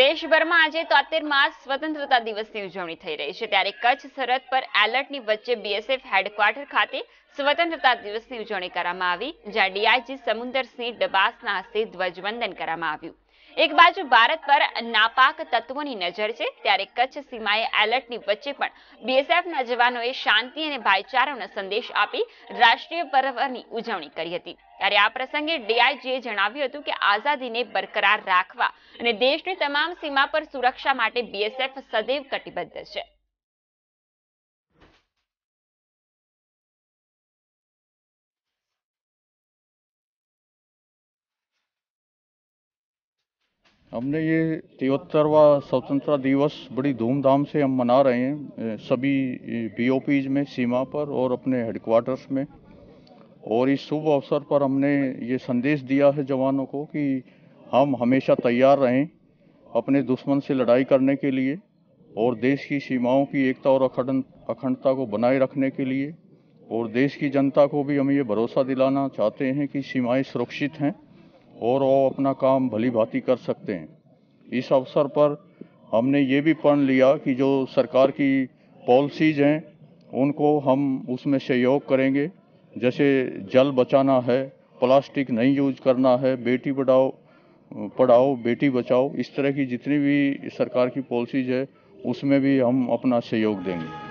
દેશભરમાં આજે માસ સ્વતંત્રતા દિવસની ઉજવણી થઈ રહી છે ત્યારે કચ્છ સરહદ પર એલર્ટની વચ્ચે બીએસએફ હેડક્વાર્ટર ખાતે સ્વતંત્રતા દિવસની ઉજવણી કરવામાં આવી જ્યાં ડીઆઈજી સમુંદર સિંહ ડબાસના હસ્તે ધ્વજવંદન કરવામાં આવ્યું એક બાજુ ભારત પર નાપાક તત્વોની નજર છે ત્યારે કચ્છ સીમાએ એલર્ટની વચ્ચે પણ બીએસએફના જવાનોએ શાંતિ અને ભાઈચારાનો સંદેશ આપી રાષ્ટ્રીય પર્વની ઉજવણી કરી હતી ત્યારે આ પ્રસંગે ડીઆઈજીએ જણાવ્યું હતું કે આઝાદીને બરકરાર રાખવા અને દેશની તમામ સીમા પર સુરક્ષા માટે બીએસએફ સદૈવ કટિબદ્ધ છે हमने ये तिहत्तरवा स्वतंत्रता दिवस बड़ी धूमधाम से हम मना रहे हैं सभी बी में सीमा पर और अपने हेडक्वार्टर्स में और इस शुभ अवसर पर हमने ये संदेश दिया है जवानों को कि हम हमेशा तैयार रहें अपने दुश्मन से लड़ाई करने के लिए और देश की सीमाओं की एकता और अखंड अखंडता को बनाए रखने के लिए और देश की जनता को भी हम ये भरोसा दिलाना चाहते हैं कि सीमाएं सुरक्षित हैं और वो अपना काम भली भांति कर सकते हैं इस अवसर पर हमने ये भी पढ़ लिया कि जो सरकार की पॉलिसीज हैं उनको हम उसमें सहयोग करेंगे जैसे जल बचाना है प्लास्टिक नहीं यूज करना है बेटी बढ़ाओ पढ़ाओ बेटी बचाओ इस तरह की जितनी भी सरकार की पॉलिसीज है उसमें भी हम अपना सहयोग देंगे